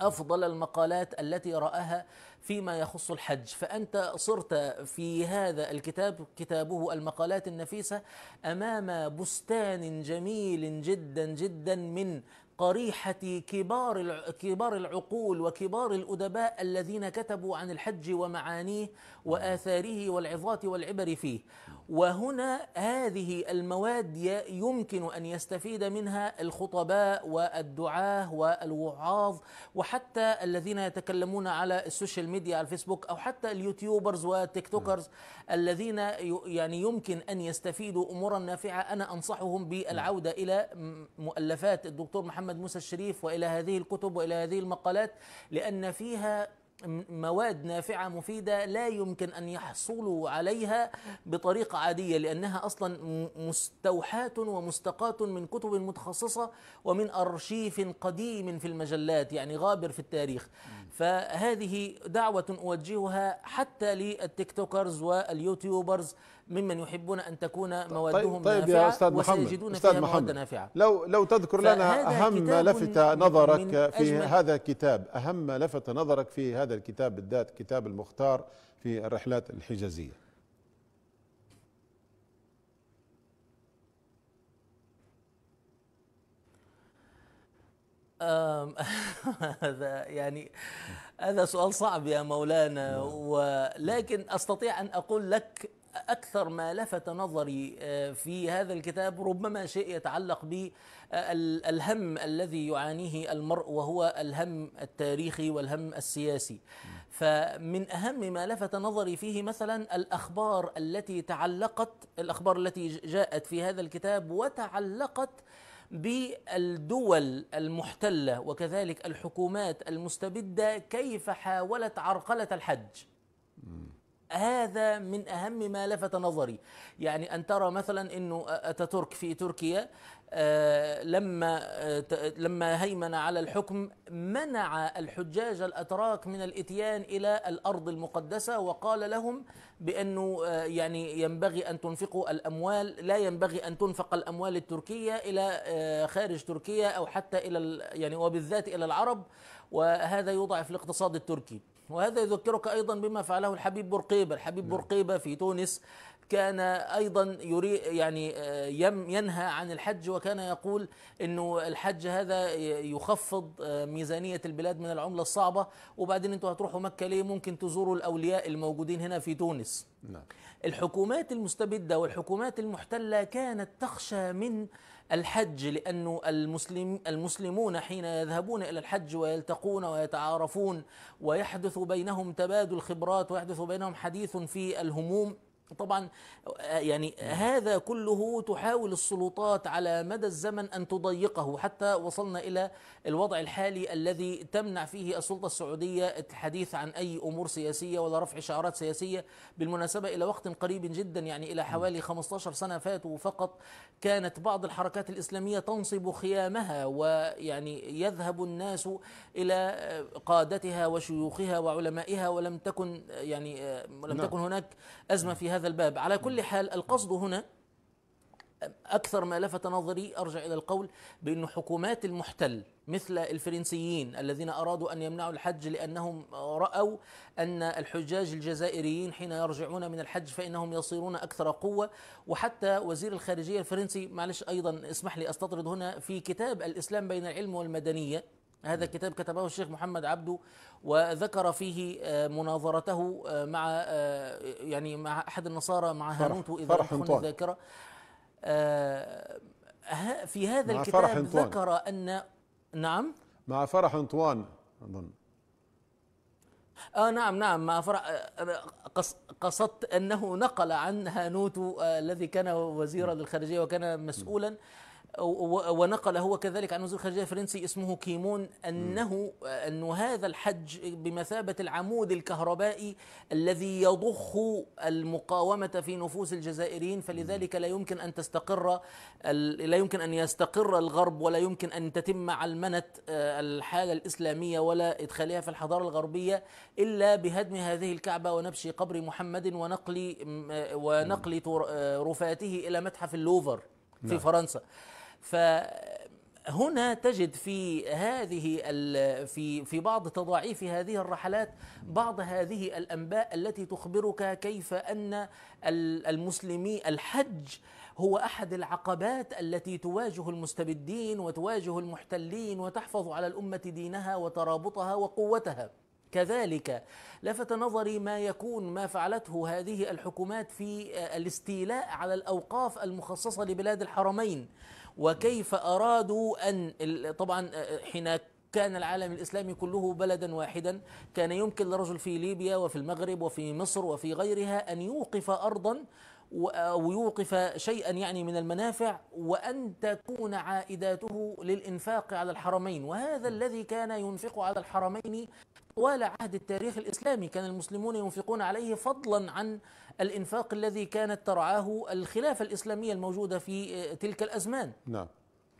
أفضل المقالات التي رآها فيما يخص الحج فأنت صرت في هذا الكتاب كتابه المقالات النفيسة أمام بستان جميل جدا جدا من قريحة كبار كبار العقول وكبار الأدباء الذين كتبوا عن الحج ومعانيه نعم. وآثاره والعظات والعبر فيه وهنا هذه المواد يمكن ان يستفيد منها الخطباء والدعاه والوعاظ وحتى الذين يتكلمون على السوشيال ميديا على الفيسبوك او حتى اليوتيوبرز والتيك توكرز نعم. الذين يعني يمكن ان يستفيدوا امورا نافعه انا انصحهم بالعوده نعم. الى مؤلفات الدكتور محمد موسى الشريف والى هذه الكتب والى هذه المقالات لان فيها مواد نافعة مفيدة لا يمكن أن يحصلوا عليها بطريقة عادية لأنها أصلا مستوحاة ومستقاة من كتب متخصصة ومن أرشيف قديم في المجلات يعني غابر في التاريخ فهذه دعوة أوجهها حتى للتيك توكرز واليوتيوبرز ممن يحبون أن تكون طيب، موادهم طيب نافعة يا أستاذ وسيجدون محمد. فيها مواد نافعة لو, لو تذكر لنا أهم ما لفت نظرك في هذا الكتاب أهم ما لفت نظرك في هذا الكتاب بالذات كتاب المختار في الرحلات الحجازية هذا يعني هذا سؤال صعب يا مولانا نعم. ولكن استطيع ان اقول لك أكثر ما لفت نظري آه، في هذا الكتاب ربما شيء يتعلق بالهم آه، الذي يعانيه المرء وهو الهم التاريخي والهم السياسي فمن أهم ما لفت نظري فيه مثلا الأخبار التي تعلقت الأخبار التي جاءت في هذا الكتاب وتعلقت بالدول المحتلة وكذلك الحكومات المستبدة كيف حاولت عرقلة الحج هذا من أهم ما لفت نظري يعني أن ترى مثلا أنه أتاتورك في تركيا آه، لما آه، لما هيمن على الحكم منع الحجاج الاتراك من الاتيان الى الارض المقدسه وقال لهم بانه آه، يعني ينبغي ان تنفقوا الاموال لا ينبغي ان تنفق الاموال التركيه الى خارج تركيا او حتى الى يعني وبالذات الى العرب وهذا يضعف الاقتصاد التركي وهذا يذكرك أيضا بما فعله الحبيب بورقيبة الحبيب نعم. بورقيبة في تونس كان ايضا يري يعني آه، ينهى عن الحج وكان يقول انه الحج هذا يخفض آه، ميزانيه البلاد من العمله الصعبه وبعدين انتوا هتروحوا مكه ليه ممكن تزوروا الاولياء الموجودين هنا في تونس نعم. الحكومات المستبده والحكومات المحتله كانت تخشى من الحج لأن المسلم المسلمون حين يذهبون إلى الحج ويلتقون ويتعارفون ويحدث بينهم تبادل خبرات ويحدث بينهم حديث في الهموم طبعا آه، يعني نعم. هذا كله تحاول السلطات على مدى الزمن أن تضيقه حتى وصلنا إلى الوضع الحالي الذي تمنع فيه السلطة السعودية الحديث عن أي أمور سياسية ولا رفع شعارات سياسية بالمناسبة إلى وقت قريب جدا يعني إلى نعم. حوالي 15 سنة فاتوا فقط كانت بعض الحركات الإسلامية تنصب خيامها ويعني يذهب الناس إلى قادتها وشيوخها وعلمائها ولم تكن يعني آه، لم نعم. تكن هناك أزمة في هذا هذا الباب على كل حال القصد هنا أكثر ما لفت نظري أرجع إلى القول بأن حكومات المحتل مثل الفرنسيين الذين أرادوا أن يمنعوا الحج لأنهم رأوا أن الحجاج الجزائريين حين يرجعون من الحج فإنهم يصيرون أكثر قوة وحتى وزير الخارجية الفرنسي معلش أيضا اسمح لي أستطرد هنا في كتاب الإسلام بين العلم والمدنية هذا الكتاب كتبه الشيخ محمد عبده وذكر فيه آه، مناظرته آه، مع آه، يعني مع احد النصارى مع هارونت واذا الذاكره في هذا مع الكتاب فرح ذكر ان نعم مع فرح انطوان اظن آه نعم نعم مع فرح قصدت انه نقل عن آه الذي كان وزيرا نعم. للخارجيه وكان مسؤولا آه ونقل هو كذلك عن وزير الخارجيه الفرنسي اسمه كيمون انه ان هذا الحج بمثابه العمود الكهربائي الذي يضخ المقاومه في نفوس الجزائريين فلذلك لا يمكن ان تستقر لا يمكن ان يستقر الغرب ولا يمكن ان تتم علمنه آه، الحاله الاسلاميه ولا ادخالها في الحضاره الغربيه الا بهدم هذه الكعبه ونبش قبر محمد ونقل آه، ونقل آه، رفاته الى متحف اللوفر في نعم. فرنسا فهنا تجد في هذه في في بعض تضاعيف هذه الرحلات بعض هذه الانباء التي تخبرك كيف ان المسلمي الحج هو احد العقبات التي تواجه المستبدين وتواجه المحتلين وتحفظ على الامه دينها وترابطها وقوتها كذلك لفت نظري ما يكون ما فعلته هذه الحكومات في آه، الاستيلاء على الاوقاف المخصصه لبلاد الحرمين وكيف ارادوا ان طبعا آه، حين كان العالم الاسلامي كله بلدا واحدا كان يمكن لرجل في ليبيا وفي المغرب وفي مصر وفي غيرها ان يوقف ارضا آه، ويوقف شيئا يعني من المنافع وأن تكون عائداته للإنفاق على الحرمين وهذا الذي كان ينفق على الحرمين طوال عهد التاريخ الإسلامي كان المسلمون ينفقون عليه فضلا عن الإنفاق الذي كانت ترعاه الخلافة الإسلامية الموجودة في آه، تلك الأزمان نعم.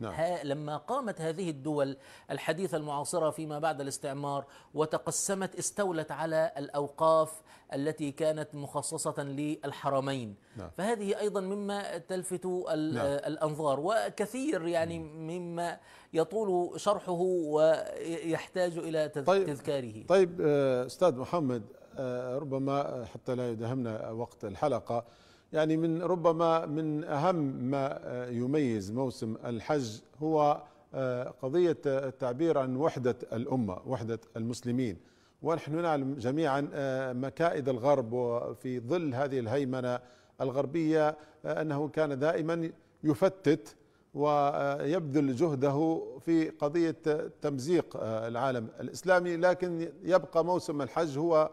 نعم. لما قامت هذه الدول الحديثة المعاصرة فيما بعد الاستعمار وتقسمت استولت على الأوقاف التي كانت مخصصة للحرمين نعم. فهذه أيضا مما تلفت نعم. الأنظار وكثير يعني مما يطول شرحه ويحتاج إلى طيب تذكاره طيب آه، أستاذ محمد آه، ربما حتى لا يدهمنا وقت الحلقة يعني من ربما من أهم ما آه، يميز موسم الحج هو آه، قضية آه، التعبير عن وحدة الأمة وحدة المسلمين ونحن نعلم جميعا مكائد الغرب وفي ظل هذه الهيمنة الغربية أنه كان دائما يفتت ويبذل جهده في قضية تمزيق العالم الإسلامي لكن يبقى موسم الحج هو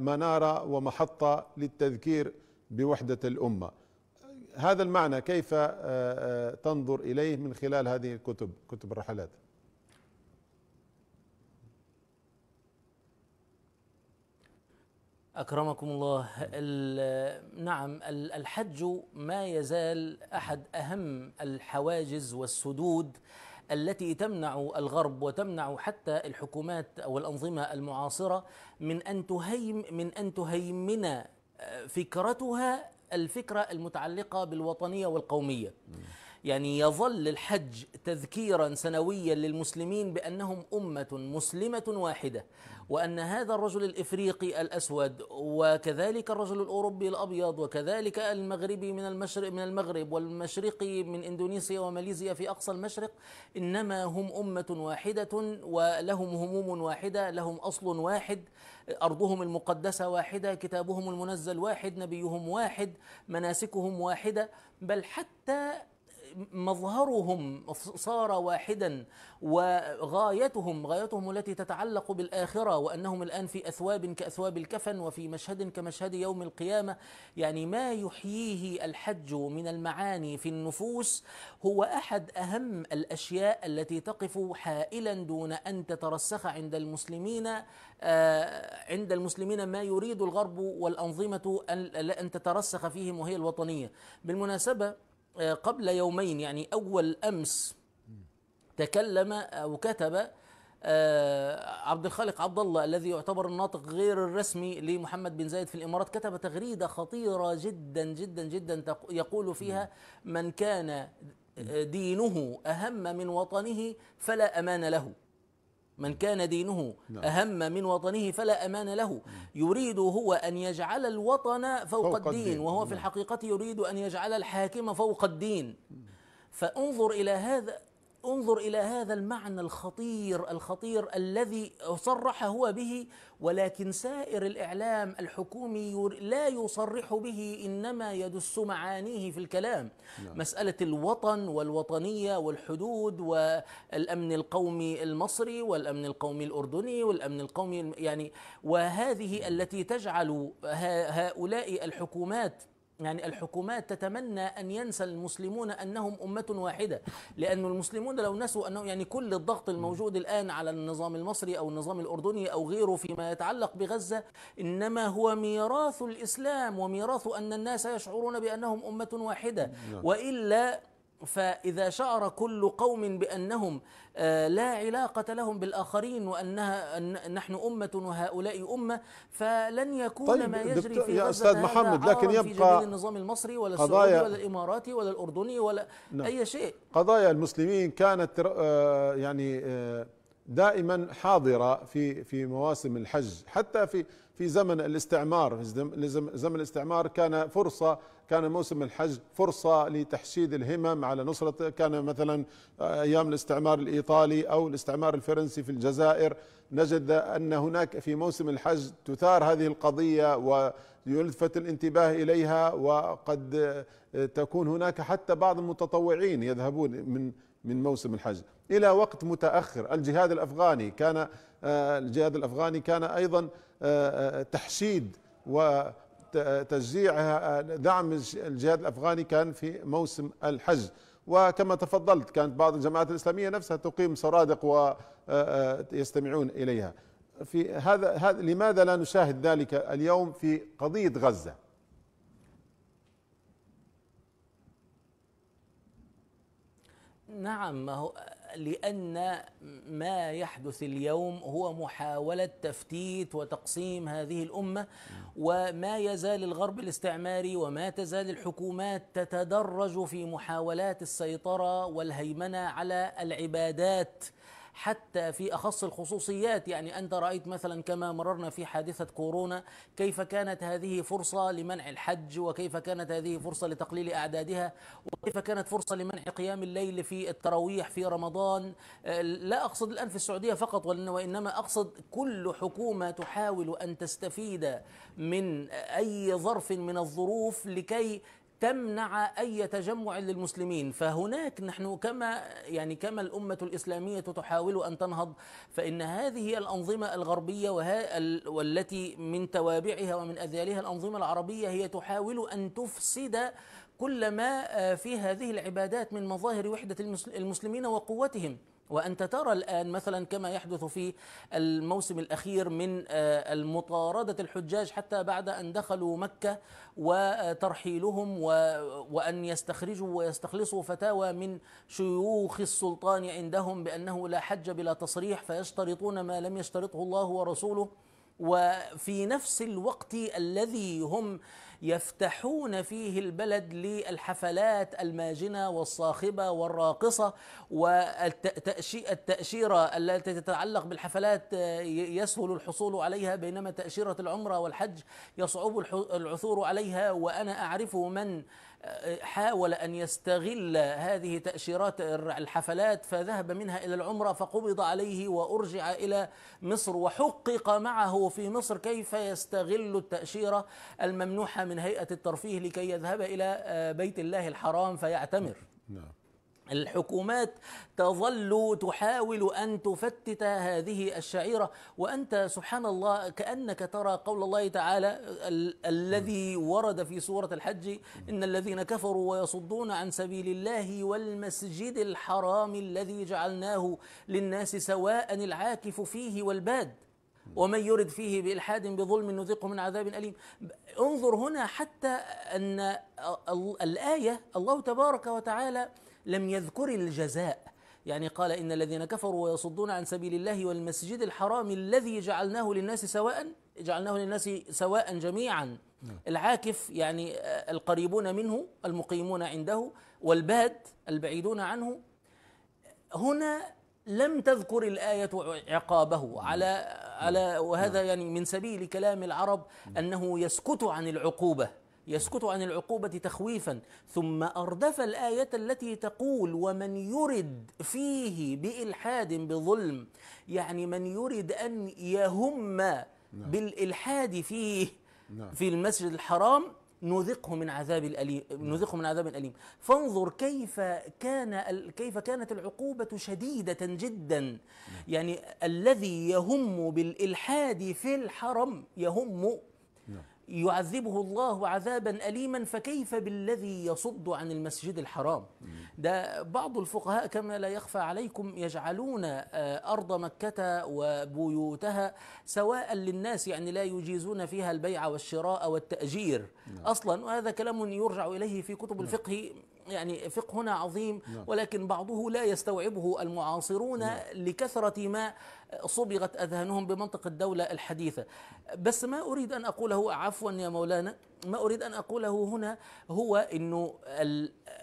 منارة ومحطة للتذكير بوحده الامه هذا المعنى كيف آه، آه، تنظر اليه من خلال هذه الكتب كتب الرحلات أكرمكم الله نعم الحج ما يزال أحد أهم الحواجز والسدود التي تمنع الغرب وتمنع حتى الحكومات أو الأنظمة المعاصرة من أن تهيم من أن تهيمن فكرتها الفكرة المتعلقة بالوطنية والقومية يعني يظل الحج تذكيرا سنويا للمسلمين بانهم امه مسلمه واحده وان هذا الرجل الافريقي الاسود وكذلك الرجل الاوروبي الابيض وكذلك المغربي من المشرق من المغرب والمشرقي من اندونيسيا وماليزيا في اقصى المشرق انما هم امه واحده ولهم هموم واحده لهم اصل واحد ارضهم المقدسه واحده كتابهم المنزل واحد نبيهم واحد مناسكهم واحده بل حتى مظهرهم صار واحدا وغايتهم غايتهم التي تتعلق بالآخرة وأنهم الآن في أثواب كأثواب الكفن وفي مشهد كمشهد يوم القيامة يعني ما يحييه الحج من المعاني في النفوس هو أحد أهم الأشياء التي تقف حائلا دون أن تترسخ عند المسلمين آه، عند المسلمين ما يريد الغرب والأنظمة أن تترسخ فيهم وهي الوطنية بالمناسبة آه، قبل يومين يعني أول أمس تكلم أو كتب آه، عبد الخالق عبد الله الذي يعتبر الناطق غير الرسمي لمحمد بن زايد في الامارات كتب تغريده خطيره جدا جدا جدا يقول فيها نعم. من كان دينه اهم من وطنه فلا امان له من كان دينه نعم. أهم من وطنه فلا أمان له يريد هو أن يجعل الوطن فوق, فوق الدين, الدين وهو في نعم. الحقيقة يريد أن يجعل الحاكم فوق الدين فانظر إلى هذا انظر الى هذا المعنى الخطير الخطير الذي صرح هو به ولكن سائر الاعلام الحكومي لا يصرح به انما يدس معانيه في الكلام نعم. مساله الوطن والوطنيه والحدود والامن القومي المصري والامن القومي الاردني والامن القومي يعني وهذه نعم. التي تجعل هؤلاء الحكومات يعني الحكومات تتمنى أن ينسى المسلمون أنهم أمة واحدة لأن المسلمون لو نسوا أنه يعني كل الضغط الموجود الآن على النظام المصري أو النظام الأردني أو غيره فيما يتعلق بغزة إنما هو ميراث الإسلام وميراث أن الناس يشعرون بأنهم أمة واحدة نعم. وإلا فإذا شعر كل قوم بأنهم آه، لا علاقة لهم بالآخرين وأنها نحن أمة وهؤلاء أمة فلن يكون طيب ما يجري في يا أستاذ محمد لكن يبقى في النظام المصري ولا السعودي ولا الإماراتي ولا الأردني ولا نعم أي شيء قضايا المسلمين كانت آه، يعني آه، دائما حاضرة في في مواسم الحج حتى في في زمن الاستعمار في زمن الاستعمار كان فرصة كان موسم الحج فرصة لتحشيد الهمم على نصرة كان مثلا أيام الاستعمار الإيطالي أو الاستعمار الفرنسي في الجزائر نجد أن هناك في موسم الحج تثار هذه القضية ويلفت الانتباه إليها وقد تكون هناك حتى بعض المتطوعين يذهبون من من موسم الحج الى وقت متاخر الجهاد الافغاني كان آه، الجهاد الافغاني كان ايضا آه، آه، تحشيد و تشجيع دعم الجهاد الافغاني كان في موسم الحج وكما تفضلت كانت بعض الجماعات الاسلاميه نفسها تقيم سرادق ويستمعون اليها في هذا هذا لماذا لا نشاهد ذلك اليوم في قضيه غزه نعم ما هو لأن ما يحدث اليوم هو محاولة تفتيت وتقسيم هذه الأمة وما يزال الغرب الاستعماري وما تزال الحكومات تتدرج في محاولات السيطرة والهيمنة على العبادات حتى في أخص الخصوصيات يعني أنت رأيت مثلا كما مررنا في حادثة كورونا كيف كانت هذه فرصة لمنع الحج وكيف كانت هذه فرصة لتقليل أعدادها وكيف كانت فرصة لمنع قيام الليل في التراويح في رمضان آه، لا أقصد الآن في السعودية فقط وإنما أقصد كل حكومة تحاول أن تستفيد من أي ظرف من الظروف لكي تمنع أي تجمع للمسلمين فهناك نحن كما يعني كما الأمة الإسلامية تحاول أن تنهض فإن هذه الأنظمة الغربية وها والتي من توابعها ومن أذيالها الأنظمة العربية هي تحاول أن تفسد كل ما آه، في هذه العبادات من مظاهر وحدة المسلمين وقوتهم وأنت ترى الآن مثلا كما يحدث في الموسم الأخير من آه، المطاردة الحجاج حتى بعد أن دخلوا مكة وترحيلهم وأن يستخرجوا ويستخلصوا فتاوى من شيوخ السلطان عندهم بأنه لا حج بلا تصريح فيشترطون ما لم يشترطه الله ورسوله وفي نفس الوقت الذي هم يفتحون فيه البلد للحفلات الماجنه والصاخبه والراقصه والتاشيره التي تتعلق بالحفلات آه، يسهل الحصول عليها بينما تاشيره العمره والحج يصعب العثور عليها وانا اعرف من حاول أن يستغل هذه تأشيرات الحفلات فذهب منها إلى العمرة فقبض عليه وأرجع إلى مصر وحقق معه في مصر كيف يستغل التأشيرة الممنوحة من هيئة الترفيه لكي يذهب إلى آه، بيت الله الحرام فيعتمر نعم الحكومات تظل تحاول ان تفتت هذه الشعيره وانت سبحان الله كانك ترى قول الله تعالى ال- الذي ورد في سوره الحج ان الذين كفروا ويصدون عن سبيل الله والمسجد الحرام الذي جعلناه للناس سواء العاكف فيه والباد ومن يرد فيه بإلحاد بظلم نذقه من عذاب أليم انظر هنا حتى أن الآية الله تبارك وتعالى لم يذكر الجزاء يعني قال إن الذين كفروا ويصدون عن سبيل الله والمسجد الحرام الذي جعلناه للناس سواء جعلناه للناس سواء جميعا نعم. العاكف يعني القريبون منه المقيمون عنده والباد البعيدون عنه هنا لم تذكر الآية عقابه على على وهذا نعم. يعني من سبيل كلام العرب نعم. أنه يسكت عن العقوبة يسكت عن العقوبة تخويفا ثم أردف الآية التي تقول ومن يرد فيه بإلحاد بظلم يعني من يرد أن يهم نعم. بالإلحاد فيه نعم. في المسجد الحرام نذقه من عذاب الأليم نعم. نذقه من عذاب أليم فانظر كيف كان كيف كانت العقوبة شديدة جدا نعم. يعني الذي يهم بالإلحاد في الحرم يهم يعذبه الله عذابا أليما فكيف بالذي يصد عن المسجد الحرام ده بعض الفقهاء كما لا يخفى عليكم يجعلون آه، أرض مكة وبيوتها سواء للناس يعني لا يجيزون فيها البيع والشراء والتأجير نعم. أصلا وهذا كلام يرجع إليه في كتب نعم. الفقه يعني فقه هنا عظيم نعم. ولكن بعضه لا يستوعبه المعاصرون نعم. لكثرة ما صبغت أذهانهم بمنطق الدولة الحديثة بس ما أريد أن أقوله عفوا يا مولانا ما أريد أن أقوله هنا هو أنه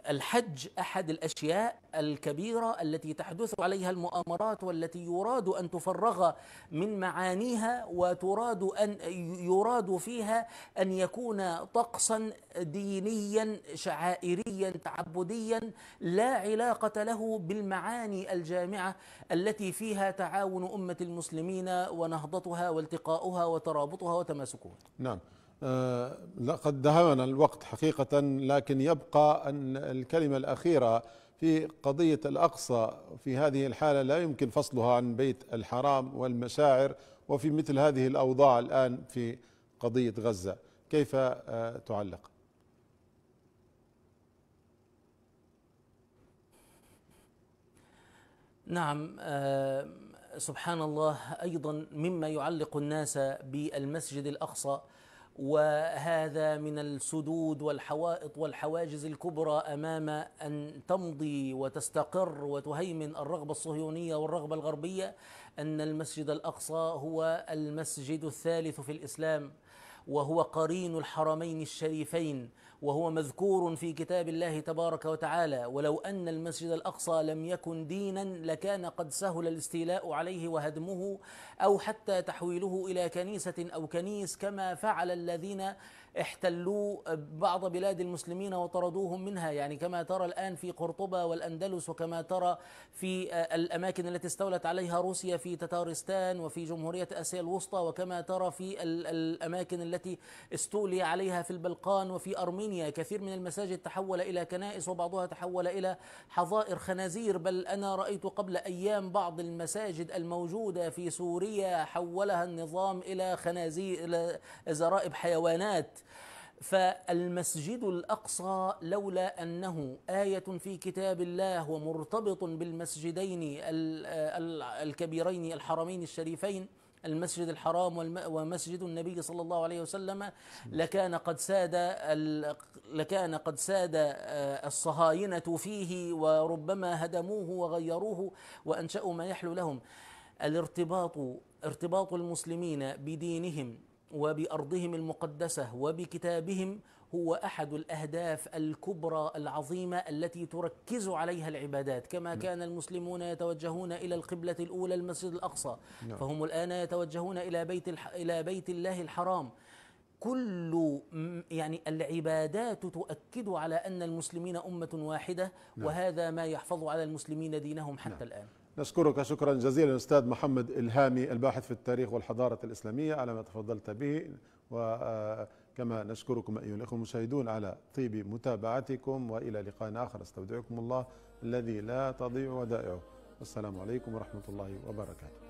الحج احد الاشياء الكبيره التي تحدث عليها المؤامرات والتي يراد ان تفرغ من معانيها وتراد ان يراد فيها ان يكون طقسا دينيا شعائريا تعبديا لا علاقه له بالمعاني الجامعه التي فيها تعاون امه المسلمين ونهضتها والتقاؤها وترابطها وتماسكها. نعم. آه، لقد دهمنا الوقت حقيقة لكن يبقى أن الكلمة الأخيرة في قضية الأقصى في هذه الحالة لا يمكن فصلها عن بيت الحرام والمشاعر وفي مثل هذه الأوضاع الآن في قضية غزة كيف آه، تعلق نعم آه، سبحان الله أيضا مما يعلق الناس بالمسجد الأقصى وهذا من السدود والحوائط والحواجز الكبرى امام ان تمضي وتستقر وتهيمن الرغبه الصهيونيه والرغبه الغربيه ان المسجد الاقصى هو المسجد الثالث في الاسلام وهو قرين الحرمين الشريفين وهو مذكور في كتاب الله تبارك وتعالى ولو أن المسجد الأقصى لم يكن دينا لكان قد سهل الاستيلاء عليه وهدمه أو حتى تحويله إلى كنيسة أو كنيس كما فعل الذين احتلوا بعض بلاد المسلمين وطردوهم منها يعني كما ترى الآن في قرطبة والأندلس وكما ترى في آه، الأماكن التي استولت عليها روسيا في تتارستان وفي جمهورية آسيا الوسطى وكما ترى في الأماكن التي استولي عليها في البلقان وفي أرمينيا كثير من المساجد تحول إلى كنائس وبعضها تحول إلى حظائر خنازير بل أنا رأيت قبل أيام بعض المساجد الموجودة في سوريا حولها النظام إلى خنازير إلى زرائب حيوانات فالمسجد الاقصى لولا انه ايه في كتاب الله ومرتبط بالمسجدين الكبيرين الحرمين الشريفين المسجد الحرام ومسجد النبي صلى الله عليه وسلم لكان قد ساد لكان قد ساد آه، الصهاينه فيه وربما هدموه وغيروه وانشاوا ما يحلو لهم الارتباط ارتباط المسلمين بدينهم وبارضهم المقدسه وبكتابهم هو احد الاهداف الكبرى العظيمه التي تركز عليها العبادات كما نعم. كان المسلمون يتوجهون الى القبله الاولى المسجد الاقصى نعم. فهم الان يتوجهون الى بيت الح... الى بيت الله الحرام كل يعني العبادات تؤكد على ان المسلمين امه واحده نعم. وهذا ما يحفظ على المسلمين دينهم حتى نعم. الان نشكرك شكرا جزيلا أستاذ محمد الهامي الباحث في التاريخ والحضارة الإسلامية على ما تفضلت به وكما آه، نشكركم أيها الأخوة المشاهدون على طيب متابعتكم وإلى لقاء آخر استودعكم الله الذي لا تضيع ودائعه والسلام عليكم ورحمة الله وبركاته